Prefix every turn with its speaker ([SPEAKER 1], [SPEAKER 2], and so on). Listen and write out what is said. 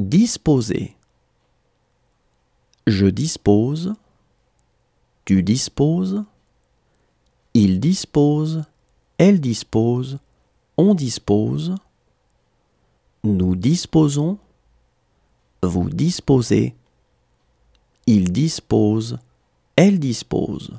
[SPEAKER 1] Disposer. Je dispose. Tu disposes. Il dispose. Elle dispose. On dispose. Nous disposons. Vous disposez. Il dispose. Elle dispose.